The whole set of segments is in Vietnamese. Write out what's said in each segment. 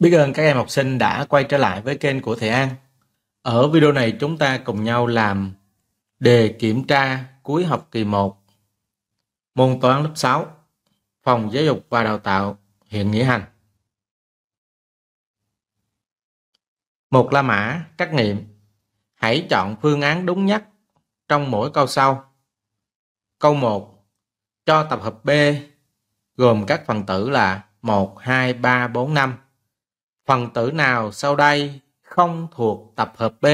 Biết ơn các em học sinh đã quay trở lại với kênh của Thầy An. Ở video này chúng ta cùng nhau làm đề kiểm tra cuối học kỳ 1 môn toán lớp 6 phòng giáo dục và đào tạo hiện Nghĩa Hành. Một la mã trắc nghiệm. Hãy chọn phương án đúng nhất trong mỗi câu sau. Câu 1. Cho tập hợp B gồm các phần tử là 1, 2, 3, 4, 5 phần tử nào sau đây không thuộc tập hợp B?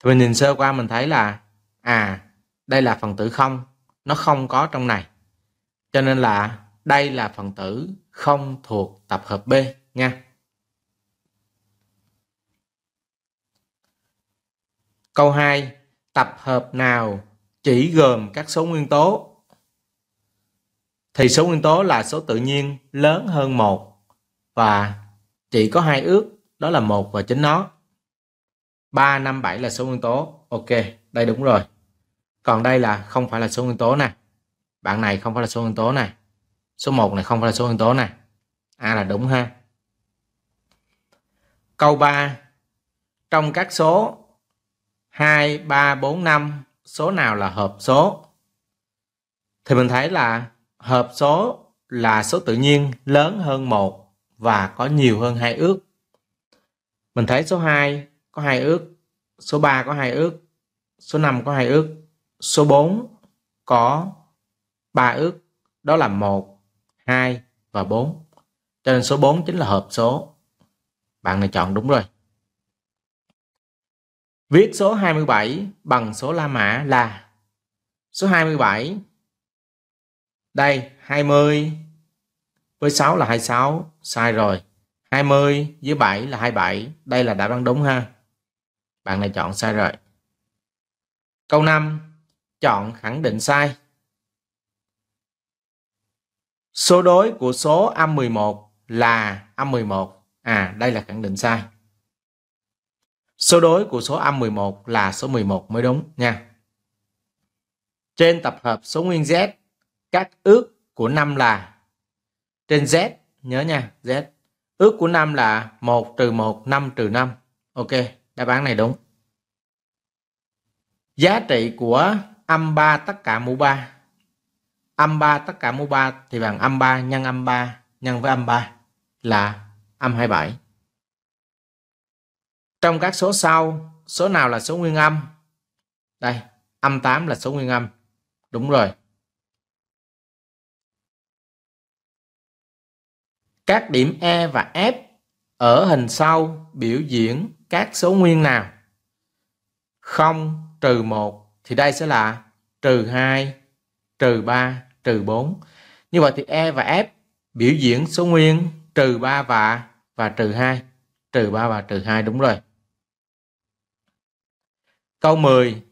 Thì mình nhìn sơ qua mình thấy là à đây là phần tử không, nó không có trong này. Cho nên là đây là phần tử không thuộc tập hợp B nha. Câu 2, tập hợp nào chỉ gồm các số nguyên tố thì số nguyên tố là số tự nhiên lớn hơn 1 và chỉ có hai ước đó là một và chính nó 3, 5, 7 là số nguyên tố ok đây đúng rồi còn đây là không phải là số nguyên tố này bạn này không phải là số nguyên tố này số 1 này không phải là số nguyên tố này A là đúng ha câu 3 trong các số 2, 3, 4, 5 số nào là hợp số thì mình thấy là hợp số là số tự nhiên lớn hơn 1 và có nhiều hơn hai ước. Mình thấy số 2 có hai ước, số 3 có hai ước, số 5 có hai ước, số 4 có ba ước, đó là 1, 2 và 4. Cho nên số 4 chính là hợp số. Bạn này chọn đúng rồi. Viết số 27 bằng số La Mã là số 27 đây 20 với 6 là 26, sai rồi. 20 với 7 là 27, đây là đáp án đúng ha. Bạn này chọn sai rồi. Câu 5, chọn khẳng định sai. Số đối của số âm 11 là âm 11. À, đây là khẳng định sai. Số đối của số âm 11 là số 11 mới đúng nha. Trên tập hợp số nguyên Z, các ước của năm là trên Z nhớ nha Z ước của năm là 1 trừ 1 5 trừ 5 ok đáp án này đúng giá trị của âm 3 tất cả mũ 3 âm 3 tất cả mũ 3 thì bằng âm 3 nhân âm 3 nhân với âm 3 là âm 27 trong các số sau số nào là số nguyên âm đây âm 8 là số nguyên âm đúng rồi Các điểm E và F ở hình sau biểu diễn các số nguyên nào? 0 trừ 1 thì đây sẽ là trừ 2, trừ 3, trừ 4. Như vậy thì E và F biểu diễn số nguyên trừ 3 và và trừ 2. Trừ 3 và trừ 2 đúng rồi. Câu 10.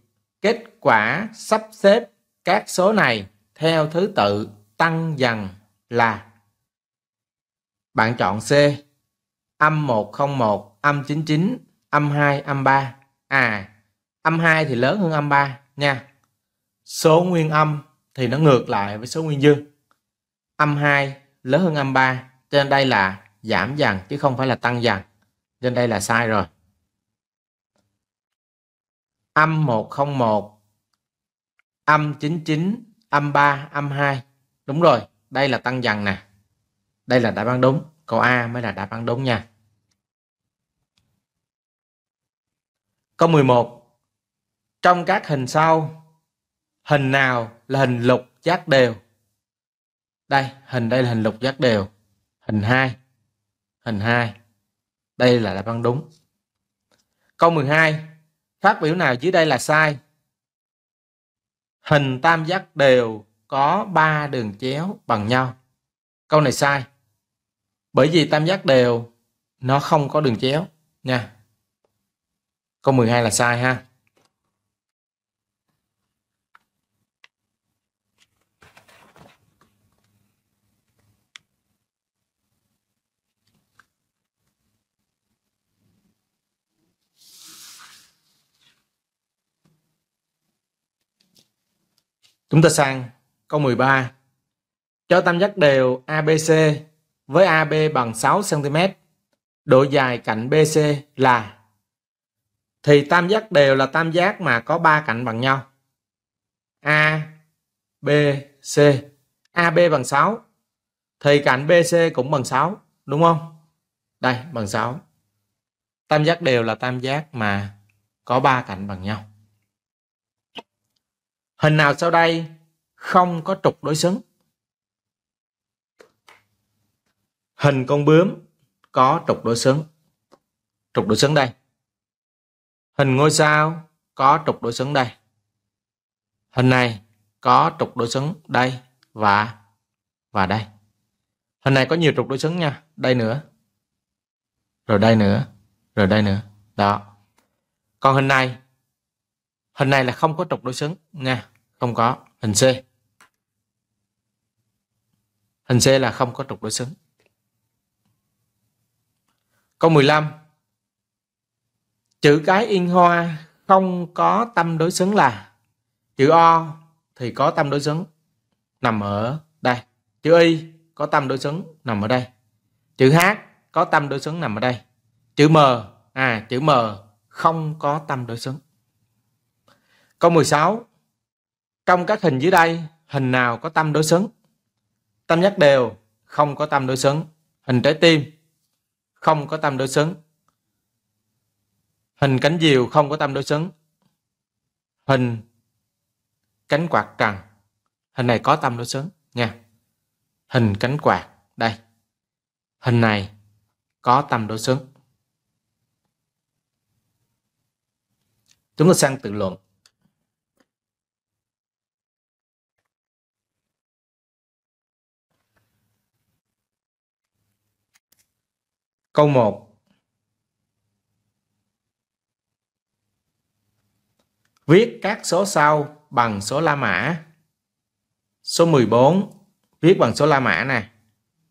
Kết quả sắp xếp các số này theo thứ tự tăng dần là bạn chọn C. Âm 101, âm 99, âm 2, âm 3. À, âm 2 thì lớn hơn âm 3 nha. Số nguyên âm thì nó ngược lại với số nguyên dương. Âm 2 lớn hơn âm 3, cho nên đây là giảm dần chứ không phải là tăng dần. Cho nên đây là sai rồi. Âm 101, âm 99, âm 3, âm 2. Đúng rồi, đây là tăng dần nè đây là đáp án đúng câu A mới là đáp án đúng nha câu 11 trong các hình sau hình nào là hình lục giác đều đây hình đây là hình lục giác đều hình 2 hình 2 đây là đáp án đúng câu 12 phát biểu nào dưới đây là sai hình tam giác đều có 3 đường chéo bằng nhau câu này sai bởi vì tam giác đều nó không có đường chéo nha. Câu 12 là sai ha. Chúng ta sang câu 13. Cho tam giác đều ABC với AB bằng 6 cm, độ dài cạnh BC là thì tam giác đều là tam giác mà có ba cạnh bằng nhau. A, B, C. AB bằng 6 thì cạnh BC cũng bằng 6, đúng không? Đây, bằng 6. Tam giác đều là tam giác mà có ba cạnh bằng nhau. Hình nào sau đây không có trục đối xứng? hình con bướm có trục đối xứng trục đối xứng đây hình ngôi sao có trục đối xứng đây hình này có trục đối xứng đây và và đây hình này có nhiều trục đối xứng nha đây nữa rồi đây nữa rồi đây nữa đó còn hình này hình này là không có trục đối xứng nha không có hình C hình C là không có trục đối xứng Câu 15 Chữ cái yên hoa không có tâm đối xứng là chữ O thì có tâm đối xứng nằm ở đây. Chữ Y có tâm đối xứng nằm ở đây. Chữ H có tâm đối xứng nằm ở đây. Chữ M à chữ M không có tâm đối xứng. Câu 16 Trong các hình dưới đây hình nào có tâm đối xứng? Tâm nhắc đều không có tâm đối xứng. Hình trái tim không có tâm đối xứng. Hình cánh diều không có tâm đối xứng. Hình cánh quạt trần. Hình này có tâm đối xứng nha. Hình cánh quạt đây. Hình này có tâm đối xứng. Chúng ta sang tự luận. Câu 1 Viết các số sau bằng số la mã. Số 14 viết bằng số la mã nè.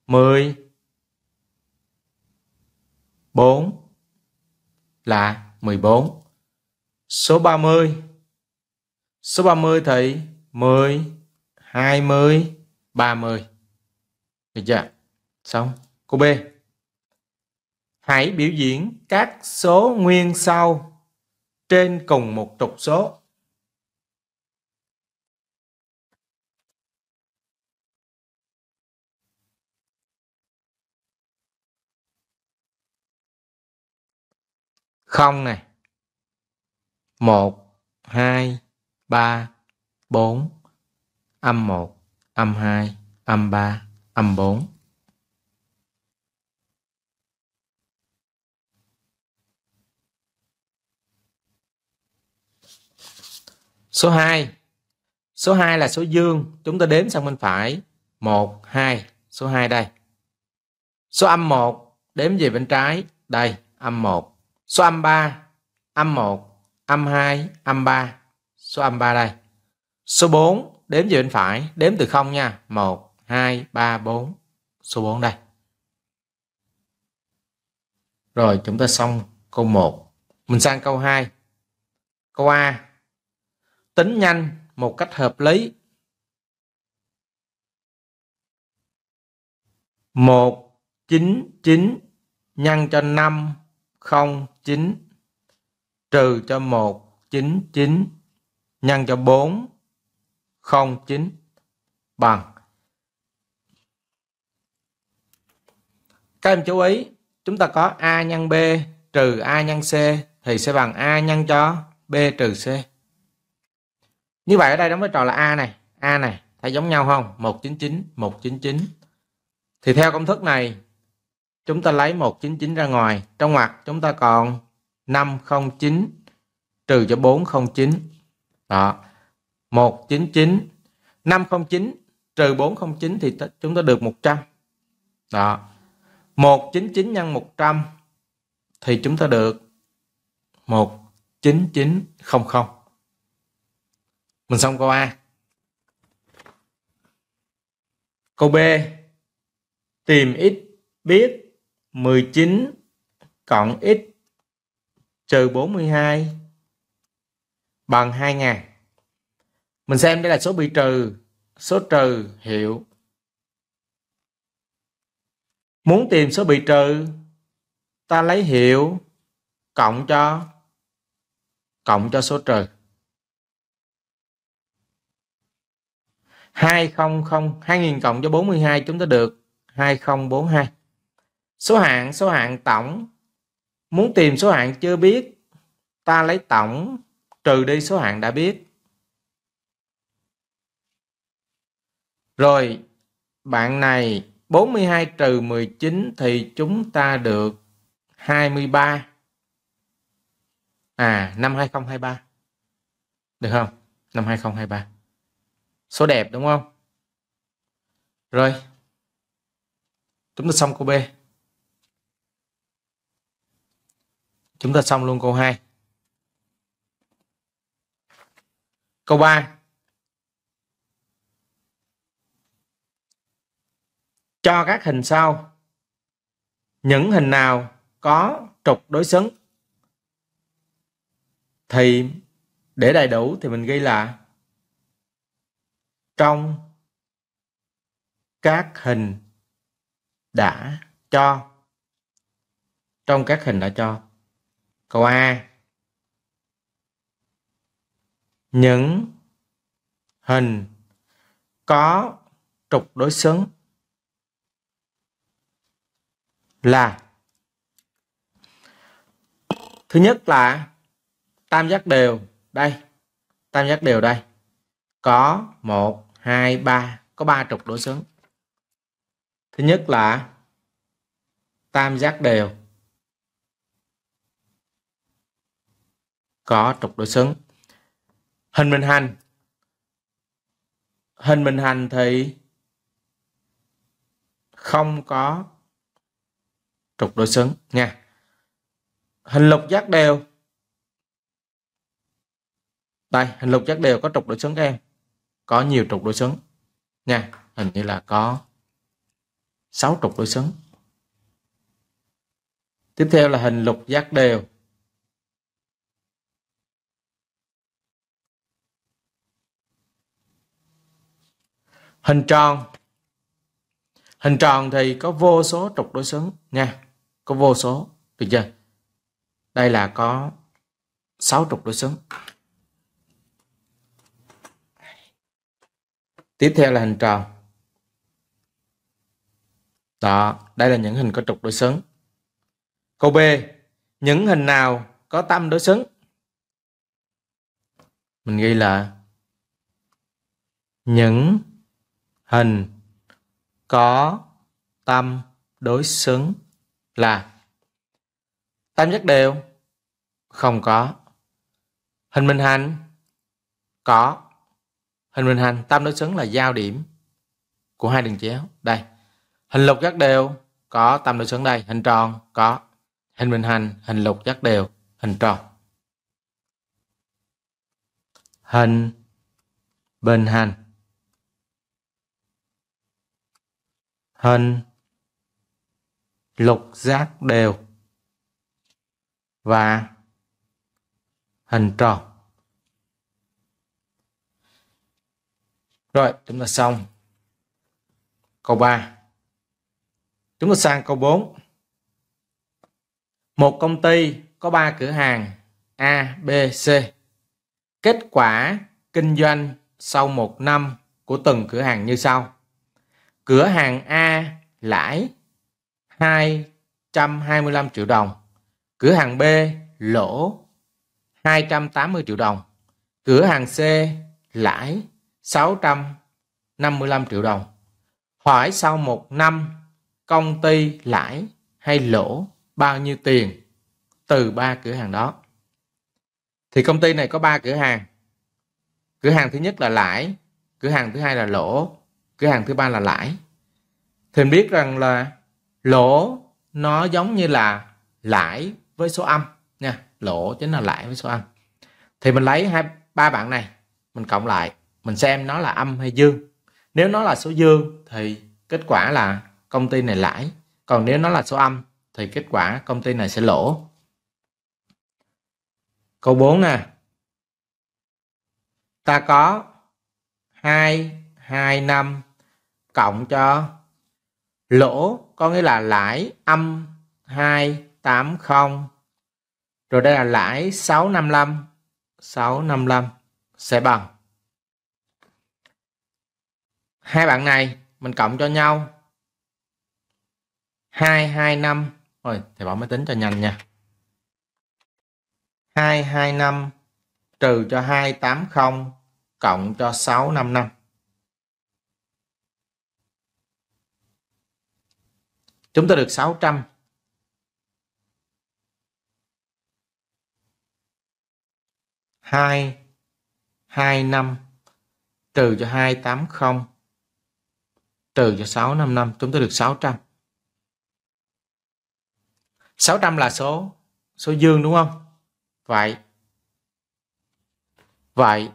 10 4 là 14. Số 30 Số 30 thì 10 20 30. Được chưa? Xong. Cô B. Hãy biểu diễn các số nguyên sau trên cùng một trục số. không này một hai ba bốn âm một âm hai âm ba âm bốn Số 2. Số 2 là số dương, chúng ta đếm sang bên phải. 1 2, số 2 đây. Số âm 1 đếm về bên trái, đây, âm 1. Số âm 3, âm 1, âm 2, âm 3. Số âm 3 đây. Số 4 đếm về bên phải, đếm từ 0 nha. 1 2 3 4. Số 4 đây. Rồi chúng ta xong câu 1. Mình sang câu 2. Câu A tính nhanh một cách hợp lý. một chín chín nhân cho năm không chín trừ cho một chín chín nhân cho bốn không chín bằng các em chú ý chúng ta có a nhân b trừ a nhân c thì sẽ bằng a nhân cho b trừ c như vậy ở đây đóng vai trò là a này a này thấy giống nhau không 199 199 thì theo công thức này chúng ta lấy 199 ra ngoài trong ngoặc chúng ta còn 509 trừ cho 409 đó 199 509 trừ 409 thì chúng ta được 100 đó 199 nhân 100 thì chúng ta được 19900 mình xong câu a câu b tìm x biết 19 cộng x trừ 42 bằng 2000. Mình xem đây là số bị trừ, số trừ hiệu. Muốn tìm số bị trừ, ta lấy hiệu cộng cho cộng cho số trừ. 200 2000 cộng cho 42 chúng ta được 2042 số hạng số hạng tổng muốn tìm số hạng chưa biết ta lấy tổng trừ đi số hạng đã biết rồi bạn này 42 trừ 19 thì chúng ta được 23 à năm 2023 được không năm 2023 số đẹp đúng không rồi chúng ta xong câu B chúng ta xong luôn câu 2 câu 3 cho các hình sau những hình nào có trục đối xứng thì để đầy đủ thì mình ghi là trong các hình đã cho trong các hình đã cho câu a những hình có trục đối xứng là thứ nhất là tam giác đều đây tam giác đều đây có một 2, 3 có ba trục đối xứng thứ nhất là tam giác đều có trục đối xứng hình bình hành hình bình hành thì không có trục đối xứng nha hình lục giác đều đây hình lục giác đều có trục đối xứng các em có nhiều trục đối xứng nha hình như là có sáu trục đối xứng tiếp theo là hình lục giác đều hình tròn hình tròn thì có vô số trục đối xứng nha có vô số được chưa đây là có sáu trục đối xứng tiếp theo là hình tròn đó đây là những hình có trục đối xứng câu b những hình nào có tâm đối xứng mình ghi là những hình có tâm đối xứng là tam giác đều không có hình minh hành có Hình bình hành, tam đối xứng là giao điểm của hai đường chéo. Đây. Hình lục giác đều có tam đối xứng đây, hình tròn có. Hình bình hành, hình lục giác đều, hình tròn. Hình bình hành. Hình lục giác đều và hình tròn Rồi, chúng ta xong câu 3. Chúng ta sang câu 4. Một công ty có 3 cửa hàng A, B, C. Kết quả kinh doanh sau một năm của từng cửa hàng như sau. Cửa hàng A lãi 225 triệu đồng. Cửa hàng B lỗ 280 triệu đồng. Cửa hàng C lãi 655 triệu đồng. Hỏi sau một năm công ty lãi hay lỗ bao nhiêu tiền từ ba cửa hàng đó. Thì công ty này có ba cửa hàng. Cửa hàng thứ nhất là lãi, cửa hàng thứ hai là lỗ, cửa hàng thứ ba là lãi. Thì mình biết rằng là lỗ nó giống như là lãi với số âm nha, lỗ chính là lãi với số âm. Thì mình lấy hai ba bạn này mình cộng lại mình xem nó là âm hay dương nếu nó là số dương thì kết quả là công ty này lãi còn nếu nó là số âm thì kết quả công ty này sẽ lỗ câu 4 nè ta có 2 2 năm cộng cho lỗ có nghĩa là lãi âm 280 rồi đây là lãi 655 655 sẽ bằng hai bạn này mình cộng cho nhau 225 rồi thì bỏ máy tính cho nhanh nha 225 trừ cho 280 cộng cho 655 chúng ta được 600 2 25 trừ cho 280 trừ cho 655 chúng ta được 600. 600 là số số dương đúng không? Vậy Vậy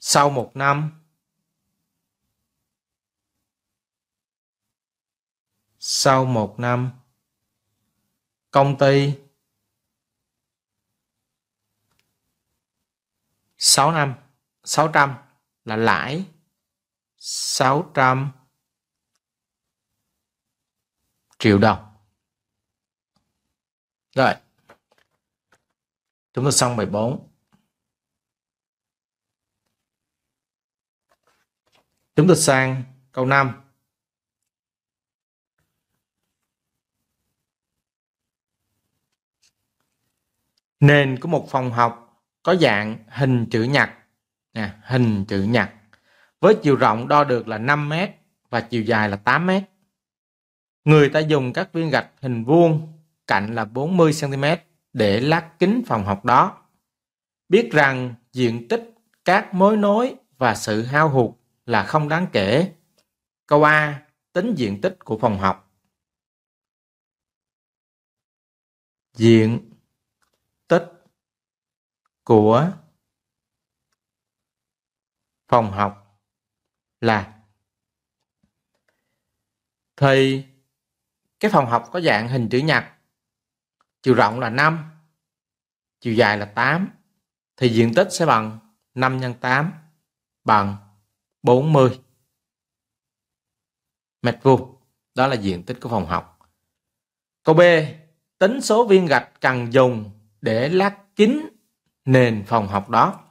sau một năm sau một năm công ty 6 năm 600 là lãi 600 triệu đồng. Rồi. Chúng ta xong bài 4. Chúng ta sang câu 5. Nền của một phòng học có dạng hình chữ nhật. Nè, hình chữ nhật với chiều rộng đo được là 5 mét và chiều dài là 8 mét. Người ta dùng các viên gạch hình vuông cạnh là 40 cm để lát kính phòng học đó. Biết rằng diện tích các mối nối và sự hao hụt là không đáng kể. Câu A. Tính diện tích của phòng học. Diện tích của phòng học là thì cái phòng học có dạng hình chữ nhật chiều rộng là 5 chiều dài là 8 thì diện tích sẽ bằng 5 x 8 bằng 40 mét vuông đó là diện tích của phòng học câu B tính số viên gạch cần dùng để lát kín nền phòng học đó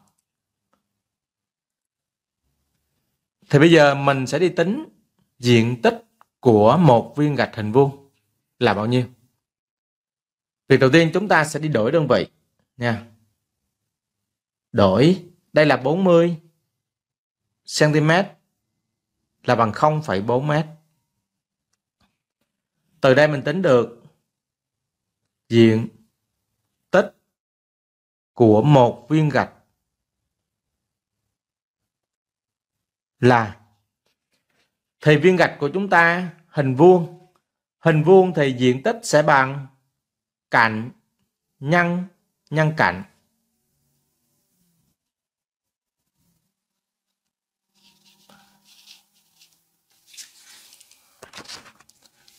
Thì bây giờ mình sẽ đi tính diện tích của một viên gạch hình vuông là bao nhiêu. Việc đầu tiên chúng ta sẽ đi đổi đơn vị nha. Đổi, đây là 40 cm là bằng 0,4 m. Từ đây mình tính được diện tích của một viên gạch là thì viên gạch của chúng ta hình vuông hình vuông thì diện tích sẽ bằng cạnh nhân nhân cạnh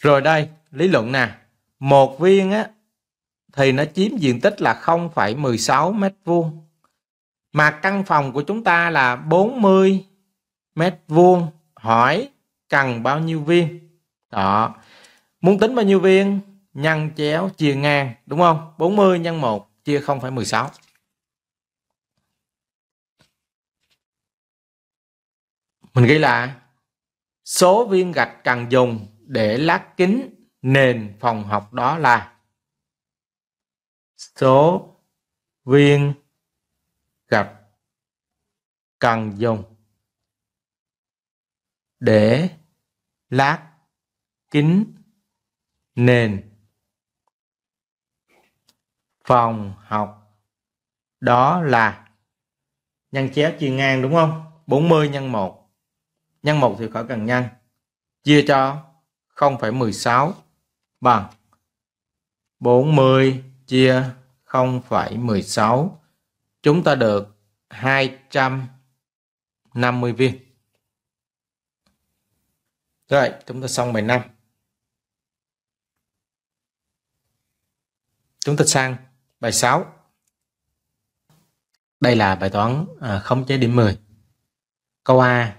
Rồi đây, lý luận nè. Một viên á, thì nó chiếm diện tích là 0,16 mét vuông. Mà căn phòng của chúng ta là 40 mét vuông hỏi cần bao nhiêu viên đó muốn tính bao nhiêu viên nhân chéo chia ngang đúng không 40 nhân 1 chia 0,16 mình ghi là số viên gạch cần dùng để lát kính nền phòng học đó là số viên gạch cần dùng để lát kính nền phòng học đó là nhân chéo chia ngang đúng không 40 nhân 1 nhân 1 thì khỏi cần nhân chia cho 0,16 bằng 40 chia 0,16 chúng ta được 250 viên rồi, chúng ta xong bài 5. Chúng ta sang bài 6. Đây là bài toán à, khống chế điểm 10. Câu A.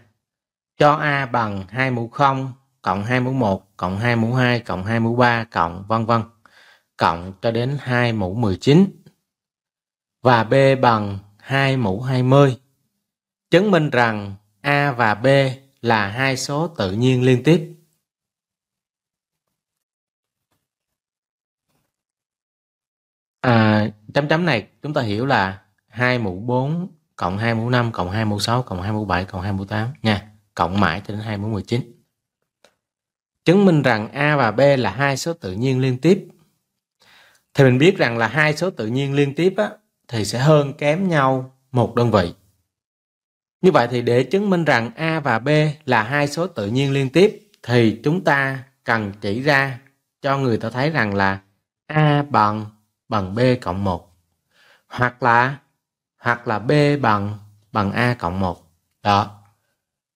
Cho A bằng 2 mũ 0 cộng 2 mũ 1 cộng 2 mũ 2 cộng 2 mũ 3 cộng vân vân cộng cho đến 2 mũ 19 và B bằng 2 mũ 20. Chứng minh rằng A và B là hai số tự nhiên liên tiếp. À, chấm chấm này chúng ta hiểu là 2 mũ 4 cộng 2 mũ 5 cộng 2 mũ 6 cộng 2 mũ 7 cộng 2 mũ 8 nha, cộng mãi cho đến 2 mũ 19. Chứng minh rằng A và B là hai số tự nhiên liên tiếp. Thì mình biết rằng là hai số tự nhiên liên tiếp á, thì sẽ hơn kém nhau một đơn vị. Như vậy thì để chứng minh rằng A và B là hai số tự nhiên liên tiếp thì chúng ta cần chỉ ra cho người ta thấy rằng là A bằng bằng B cộng 1 hoặc là hoặc là B bằng bằng A cộng 1. Đó.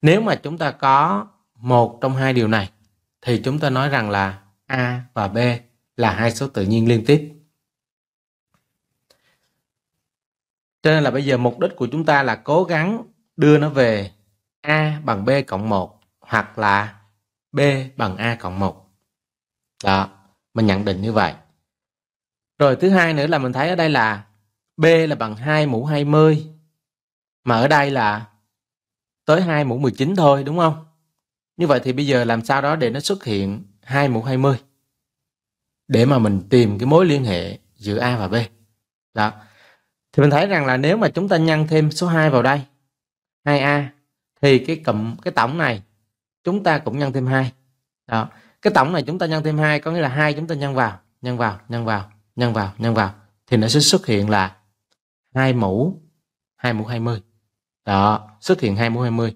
Nếu mà chúng ta có một trong hai điều này thì chúng ta nói rằng là A và B là hai số tự nhiên liên tiếp. Cho nên là bây giờ mục đích của chúng ta là cố gắng đưa nó về A bằng B cộng 1 hoặc là B bằng A cộng 1. Đó, mình nhận định như vậy. Rồi thứ hai nữa là mình thấy ở đây là B là bằng 2 mũ 20 mà ở đây là tới 2 mũ 19 thôi đúng không? Như vậy thì bây giờ làm sao đó để nó xuất hiện 2 mũ 20 để mà mình tìm cái mối liên hệ giữa A và B. Đó. Thì mình thấy rằng là nếu mà chúng ta nhân thêm số 2 vào đây 2a thì cái cụm cái tổng này chúng ta cũng nhân thêm 2. Đó. Cái tổng này chúng ta nhân thêm 2 có nghĩa là 2 chúng ta nhân vào, nhân vào, nhân vào, nhân vào, nhân vào thì nó sẽ xuất hiện là 2 mũ 2 mũ 20. Đó, xuất hiện 2 mũ 20.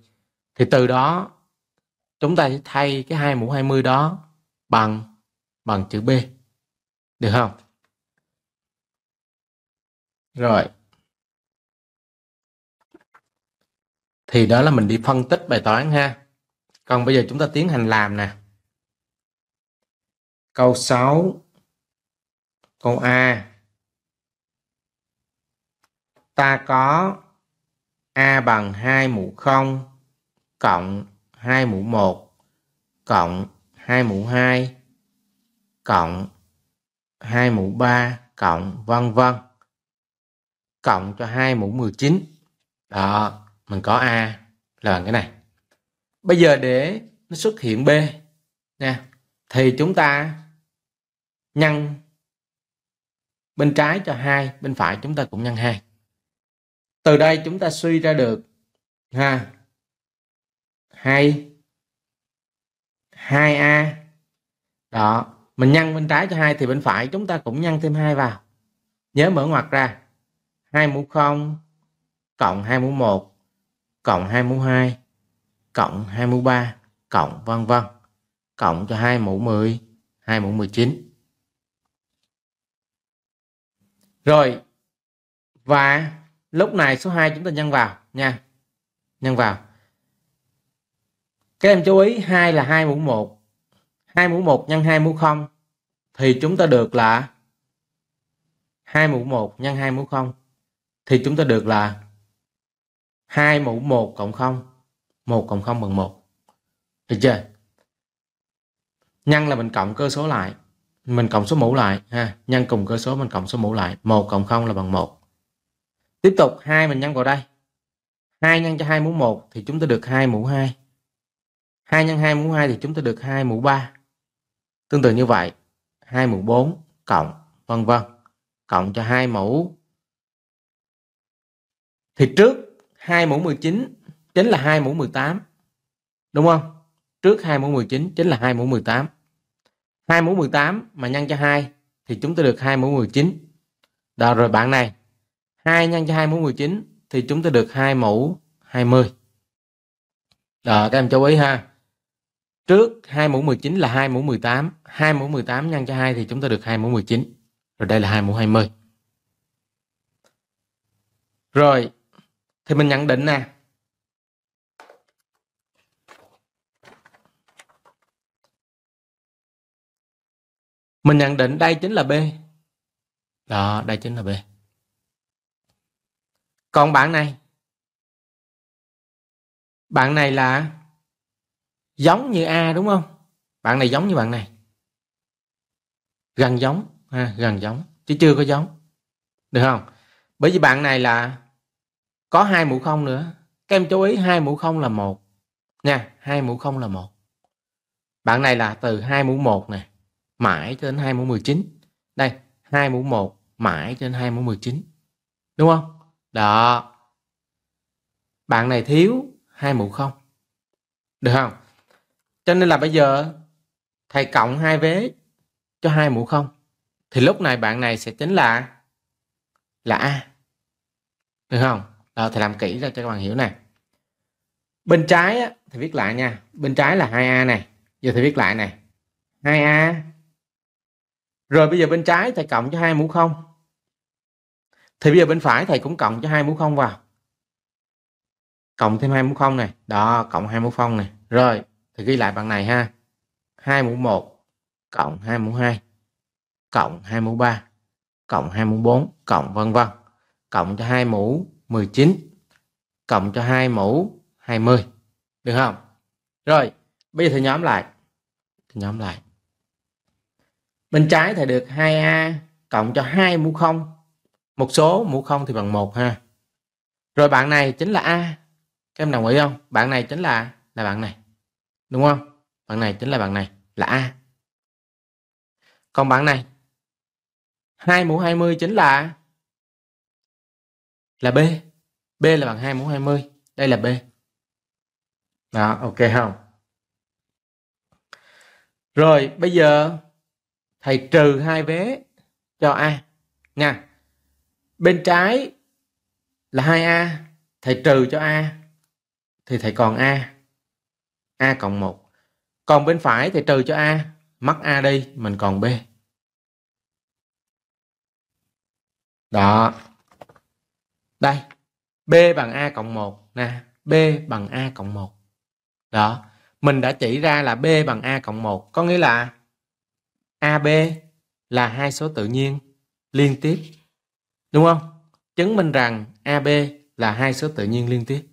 Thì từ đó chúng ta sẽ thay cái 2 mũ 20 đó bằng bằng chữ B. Được không? Rồi. thì đó là mình đi phân tích bài toán ha còn bây giờ chúng ta tiến hành làm nè câu 6 câu A ta có A bằng 2 mũ 0 cộng 2 mũ 1 cộng 2 mũ 2 cộng 2 mũ 3 cộng vân vân cộng cho 2 mũ 19 đó mình có A là bằng cái này. Bây giờ để nó xuất hiện B nha thì chúng ta nhân bên trái cho hai, bên phải chúng ta cũng nhân hai. Từ đây chúng ta suy ra được ha hai hai a đó mình nhân bên trái cho hai thì bên phải chúng ta cũng nhân thêm hai vào nhớ mở ngoặc ra hai mũ không cộng hai mũ một cộng 2 mũ 2 cộng 2 mũ 3 cộng vân vân cộng cho 2 mũ 10 2 mũ 19 rồi và lúc này số 2 chúng ta nhân vào nha nhân vào các em chú ý 2 là 2 mũ 1 2 mũ 1 nhân 2 mũ 0 thì chúng ta được là 2 mũ 1 nhân 2 mũ 0 thì chúng ta được là 2 mũ 1 cộng 0 1 cộng 0 bằng 1 được chưa nhân là mình cộng cơ số lại mình cộng số mũ lại ha nhân cùng cơ số mình cộng số mũ lại 1 cộng 0 là bằng 1 tiếp tục 2 mình nhân vào đây 2 nhân cho 2 mũ 1 thì chúng ta được 2 mũ 2 2 nhân 2 mũ 2 thì chúng ta được 2 mũ 3 tương tự như vậy 2 mũ 4 cộng vân vân cộng cho 2 mũ thì trước 2 mũ 19 chính là 2 mũ 18. Đúng không? Trước 2 mũ 19 chính là 2 mũ 18. 2 mũ 18 mà nhân cho 2 thì chúng ta được 2 mũ 19. Đó rồi bạn này. 2 nhân cho 2 mũ 19 thì chúng ta được 2 mũ 20. Đó các em chú ý ha. Trước 2 mũ 19 là 2 mũ 18, 2 mũ 18 nhân cho 2 thì chúng ta được 2 mũ 19. Rồi đây là 2 mũ 20. Rồi thì mình nhận định nè mình nhận định đây chính là B đó đây chính là B còn bạn này bạn này là giống như A đúng không bạn này giống như bạn này gần giống ha, gần giống chứ chưa có giống được không bởi vì bạn này là có hai mũ không nữa các em chú ý hai mũ không là một nha hai mũ không là một bạn này là từ hai mũ một nè mãi cho đến hai mũ 19 đây hai mũ một mãi cho đến hai mũ 19 đúng không đó bạn này thiếu hai mũ không được không cho nên là bây giờ thầy cộng hai vế cho hai mũ không thì lúc này bạn này sẽ chính là là a được không à, ờ, thầy làm kỹ ra cho các bạn hiểu này bên trái á, thầy viết lại nha bên trái là 2a này giờ thầy viết lại này 2a rồi bây giờ bên trái thầy cộng cho hai mũ không thì bây giờ bên phải thầy cũng cộng cho hai mũ không vào cộng thêm hai mũ không này đó cộng hai mũ không này rồi thì ghi lại bằng này ha 2 mũ 1 cộng 2 mũ 2 cộng 2 mũ 3 cộng 2 mũ 4 cộng vân vân cộng cho 2 mũ 19 cộng cho 2 mũ 20 được không rồi bây giờ thầy nhóm lại thầy nhóm lại bên trái thầy được 2a cộng cho 2 mũ 0 một số mũ 0 thì bằng 1 ha rồi bạn này chính là a các em đồng ý không bạn này chính là là bạn này đúng không bạn này chính là bạn này là a còn bạn này 2 mũ 20 chính là là B. B là bằng 2 mũ 20. Đây là B. Đó, ok không? Rồi, bây giờ thầy trừ hai vé cho A. Nha. Bên trái là 2A, thầy trừ cho A thì thầy còn A. A cộng 1. Còn bên phải thầy trừ cho A, mắc A đi, mình còn B. Đó, đây b bằng a cộng 1 nè b bằng a cộng 1 đó mình đã chỉ ra là b bằng a cộng 1 có nghĩa là ab là hai số tự nhiên liên tiếp đúng không chứng minh rằng ab là hai số tự nhiên liên tiếp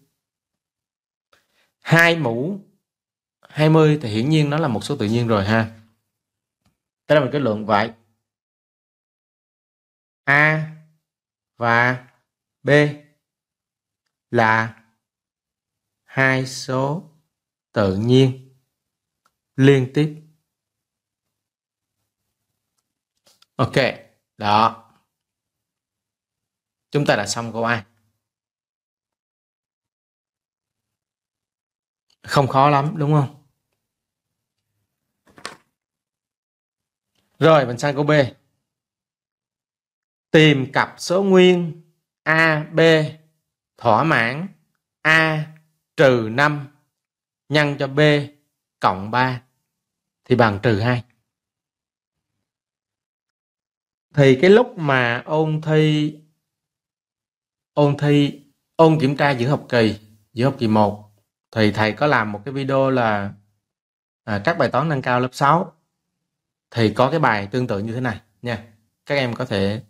hai mũ 20 thì hiển nhiên nó là một số tự nhiên rồi ha thế là mình kết luận vậy a và B là hai số tự nhiên liên tiếp. Ok, đó. Chúng ta đã xong câu A. Không khó lắm đúng không? Rồi mình sang câu B. Tìm cặp số nguyên a b thỏa mãn a trừ 5 nhân cho b cộng 3 thì bằng trừ 2. Thì cái lúc mà ôn thi ôn thi ôn kiểm tra giữa học kỳ, giữa học kỳ 1 thì thầy có làm một cái video là à, các bài toán nâng cao lớp 6 thì có cái bài tương tự như thế này nha. Các em có thể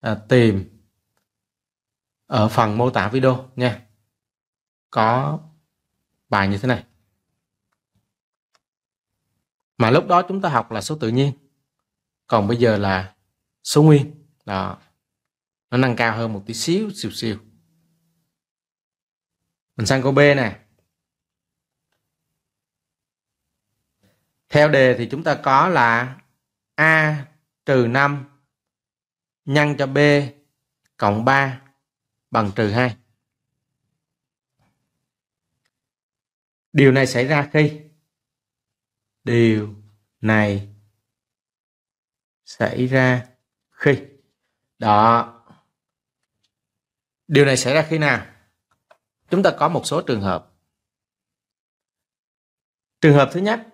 à, tìm ở phần mô tả video nha có bài như thế này mà lúc đó chúng ta học là số tự nhiên còn bây giờ là số nguyên đó nó nâng cao hơn một tí xíu xìu xìu mình sang câu B nè theo đề thì chúng ta có là A trừ 5 nhân cho B cộng 3 bằng trừ 2. Điều này xảy ra khi điều này xảy ra khi đó điều này xảy ra khi nào chúng ta có một số trường hợp trường hợp thứ nhất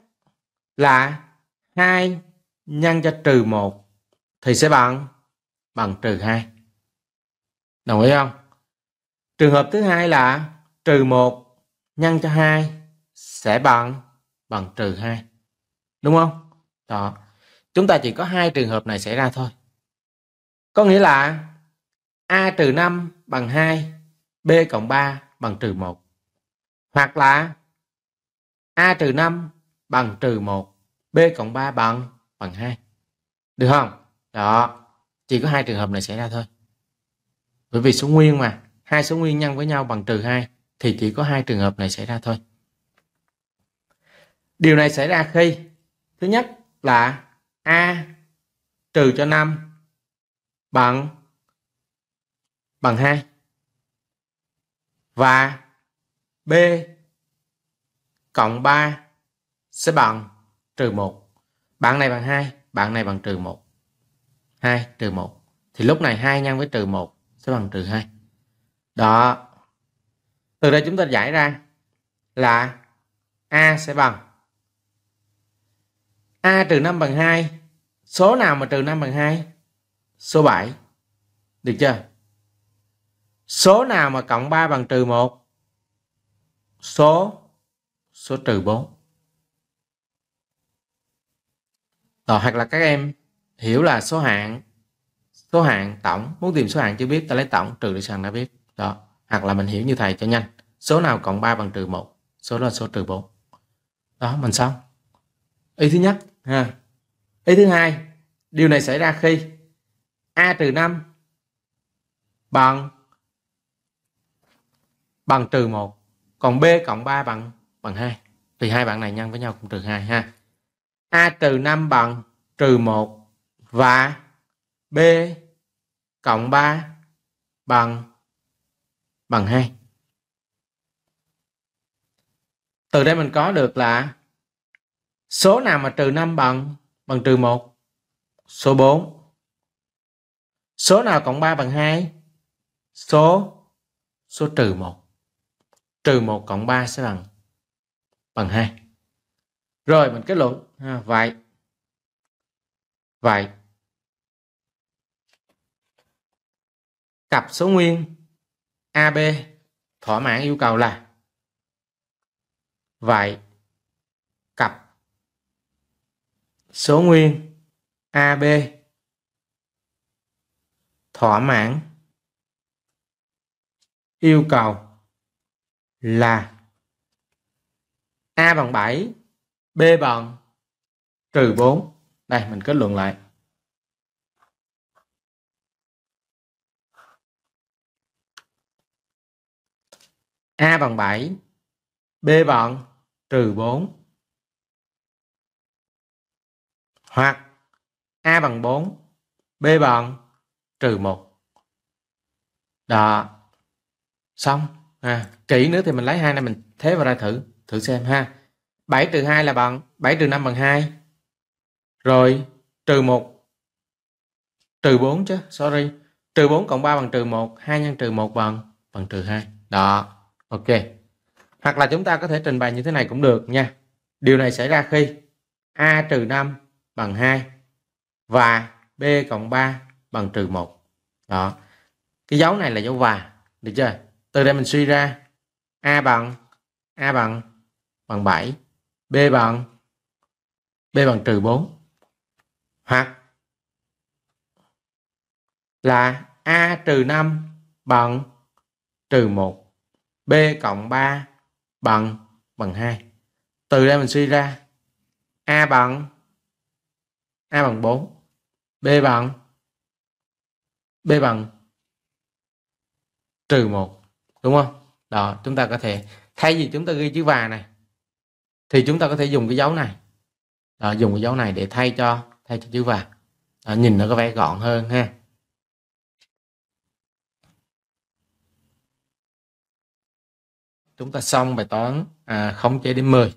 là hai nhân cho trừ một thì sẽ bằng bằng trừ hai. đồng ý không Trường hợp thứ hai là trừ 1 nhân cho 2 sẽ bằng bằng trừ 2. Đúng không? Đó. Chúng ta chỉ có hai trường hợp này xảy ra thôi. Có nghĩa là A trừ 5 bằng 2, B cộng 3 bằng trừ 1. Hoặc là A trừ 5 bằng trừ 1, B cộng 3 bằng bằng 2. Được không? Đó. Chỉ có hai trường hợp này xảy ra thôi. Bởi vì số nguyên mà hai số nguyên nhân với nhau bằng trừ 2 thì chỉ có hai trường hợp này xảy ra thôi. Điều này xảy ra khi thứ nhất là a trừ cho 5 bằng bằng 2 và b cộng 3 sẽ bằng trừ 1. Bạn này bằng 2, bạn này bằng trừ 1. 2 trừ 1. Thì lúc này 2 nhân với trừ 1 sẽ bằng trừ 2 đó từ đây chúng ta giải ra là a sẽ bằng a trừ 5 bằng 2 số nào mà trừ 5 bằng 2 số 7 được chưa số nào mà cộng 3 bằng trừ 1 số số trừ 4 Đó, hoặc là các em hiểu là số hạng số hạng tổng muốn tìm số hạng chưa biết ta lấy tổng trừ đi sàn đã biết đó, hoặc là mình hiểu như thầy cho nhanh. Số nào cộng 3 bằng trừ 1, số đó là số trừ 4. Đó, mình xong. Ý thứ nhất ha. Ý thứ hai, điều này xảy ra khi a trừ 5 bằng bằng trừ 1, còn b cộng 3 bằng bằng 2. Thì hai bạn này nhân với nhau cũng trừ 2 ha. a trừ 5 bằng trừ 1 và b cộng 3 bằng bằng 2. Từ đây mình có được là số nào mà trừ 5 bằng bằng trừ 1, số 4. Số nào cộng 3 bằng 2? Số số trừ 1. Trừ 1 cộng 3 sẽ bằng bằng 2. Rồi mình kết luận ha, vậy vậy cặp số nguyên AB thỏa mãn yêu cầu là vậy cặp số nguyên AB thỏa mãn yêu cầu là A bằng 7, B bằng trừ 4. Đây, mình kết luận lại. A bằng 7, B bằng trừ 4. Hoặc A bằng 4, B bằng trừ 1. Đó. Xong. À, kỹ nữa thì mình lấy hai này mình thế vào ra thử. Thử xem ha. 7 trừ 2 là bằng 7 trừ 5 bằng 2. Rồi trừ 1. Trừ 4 chứ. Sorry. Trừ 4 cộng 3 bằng trừ 1. 2 nhân trừ 1 bằng bằng trừ 2. Đó ok hoặc là chúng ta có thể trình bày như thế này cũng được nha điều này xảy ra khi a trừ 5 bằng 2 và b cộng 3 bằng trừ 1 đó cái dấu này là dấu và được chưa từ đây mình suy ra a bằng a bằng bằng 7 b bằng b bằng trừ 4 hoặc là a trừ 5 bằng trừ 1 b cộng 3 bằng bằng 2 từ đây mình suy ra a bằng a bằng 4 b bằng b bằng trừ 1 đúng không đó chúng ta có thể thay vì chúng ta ghi chữ và này thì chúng ta có thể dùng cái dấu này đó, dùng cái dấu này để thay cho thay cho chữ và đó, nhìn nó có vẻ gọn hơn ha chúng ta xong bài toán à, không chế đến 10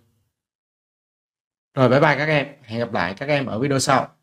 rồi bye bye các em hẹn gặp lại các em ở video sau